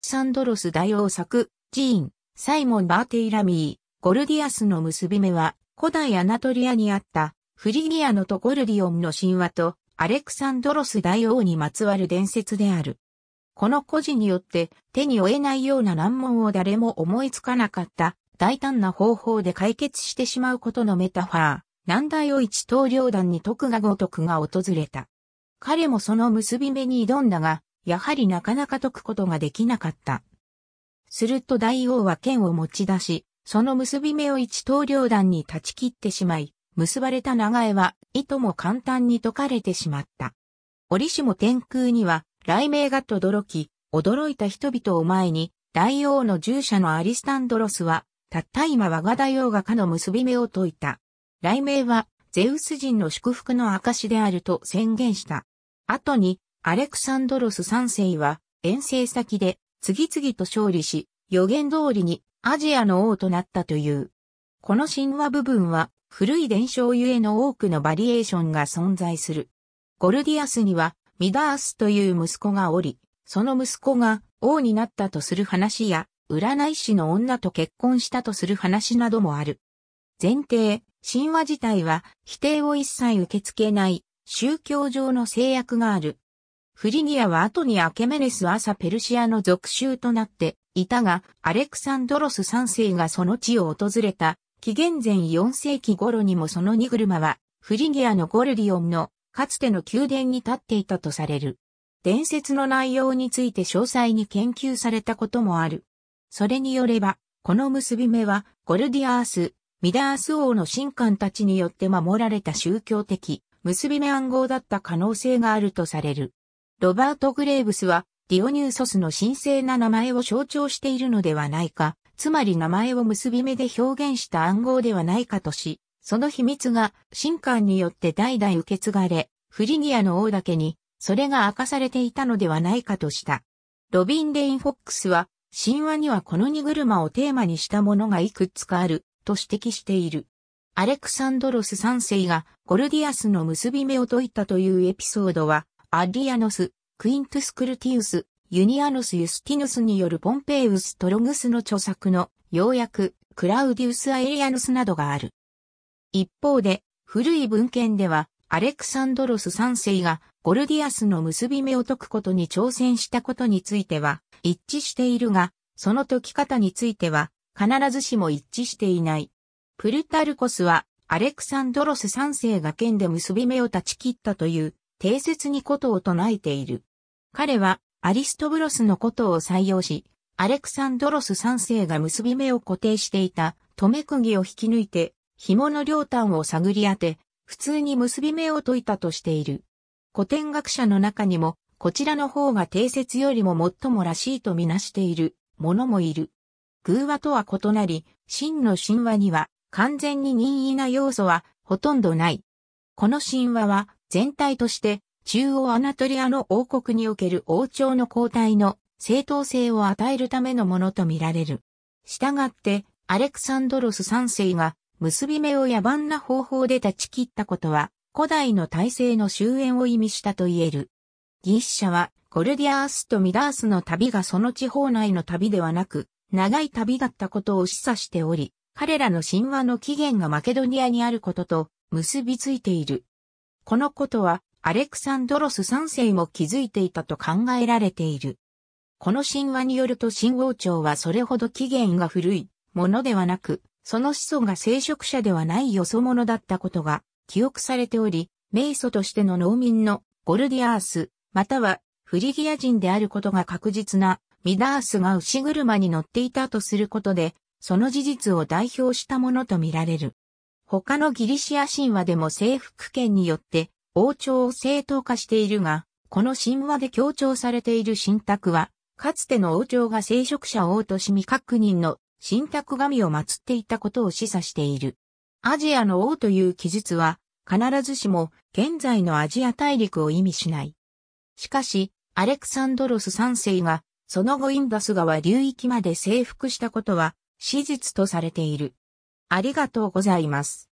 サンドロス大王作、ジーン、サイモン・バーテイラミー、ゴルディアスの結び目は、古代アナトリアにあった、フリギアノとゴルディオンの神話と、アレクサンドロス大王にまつわる伝説である。この故事によって手に負えないような難問を誰も思いつかなかった大胆な方法で解決してしまうことのメタファー、難題を一刀両断に徳がごとくが訪れた。彼もその結び目に挑んだが、やはりなかなか解くことができなかった。すると大王は剣を持ち出し、その結び目を一刀両断に断ち切ってしまい、結ばれた長江は、いとも簡単に解かれてしまった。折しも天空には、雷鳴がとどろき、驚いた人々を前に、大王の従者のアリスタンドロスは、たった今我が大王がかの結び目を解いた。雷鳴は、ゼウス人の祝福の証であると宣言した。後に、アレクサンドロス3世は遠征先で次々と勝利し、予言通りにアジアの王となったという。この神話部分は古い伝承ゆえの多くのバリエーションが存在する。ゴルディアスにはミダースという息子がおり、その息子が王になったとする話や、占い師の女と結婚したとする話などもある。前提、神話自体は否定を一切受け付けない宗教上の制約がある。フリギアは後にアケメネス朝ペルシアの属州となっていたが、アレクサンドロス3世がその地を訪れた、紀元前4世紀頃にもその荷車は、フリギアのゴルディオンのかつての宮殿に立っていたとされる。伝説の内容について詳細に研究されたこともある。それによれば、この結び目は、ゴルディアース、ミダース王の神官たちによって守られた宗教的、結び目暗号だった可能性があるとされる。ロバート・グレーブスは、ディオニューソスの神聖な名前を象徴しているのではないか、つまり名前を結び目で表現した暗号ではないかとし、その秘密が神官によって代々受け継がれ、フリギアの王だけに、それが明かされていたのではないかとした。ロビン・レイン・フォックスは、神話にはこの荷車をテーマにしたものがいくつかある、と指摘している。アレクサンドロス3世がゴルディアスの結び目を解いたというエピソードは、アディアノス、クイントスクルティウス、ユニアノス・ユスティヌスによるポンペイウス・トログスの著作の、要約、クラウディウス・アエリアヌスなどがある。一方で、古い文献では、アレクサンドロス3世がゴルディアスの結び目を解くことに挑戦したことについては一致しているが、その解き方については必ずしも一致していない。プルタルコスはアレクサンドロス3世が剣で結び目を断ち切ったという定説にことを唱えている。彼はアリストブロスのことを採用し、アレクサンドロス三世が結び目を固定していた止め釘を引き抜いて、紐の両端を探り当て、普通に結び目を解いたとしている。古典学者の中にも、こちらの方が定説よりも最もらしいとみなしている、ものもいる。偶話とは異なり、真の神話には、完全に任意な要素は、ほとんどない。この神話は、全体として中央アナトリアの王国における王朝の交代の正当性を与えるためのものとみられる。したがって、アレクサンドロス3世が結び目を野蛮な方法で断ち切ったことは、古代の体制の終焉を意味したと言える。ギッシャは、コルディアースとミダースの旅がその地方内の旅ではなく、長い旅だったことを示唆しており、彼らの神話の起源がマケドニアにあることと結びついている。このことはアレクサンドロス3世も気づいていたと考えられている。この神話によると新王朝はそれほど起源が古いものではなく、その始祖が聖職者ではないよそ者だったことが記憶されており、名祖としての農民のゴルディアース、またはフリギア人であることが確実なミダースが牛車に乗っていたとすることで、その事実を代表したものとみられる。他のギリシア神話でも征服権によって王朝を正当化しているが、この神話で強調されている神託は、かつての王朝が聖職者王とし未確認の神託神を祀っていたことを示唆している。アジアの王という記述は、必ずしも現在のアジア大陸を意味しない。しかし、アレクサンドロス3世が、その後インダス川流域まで征服したことは、史実とされている。ありがとうございます。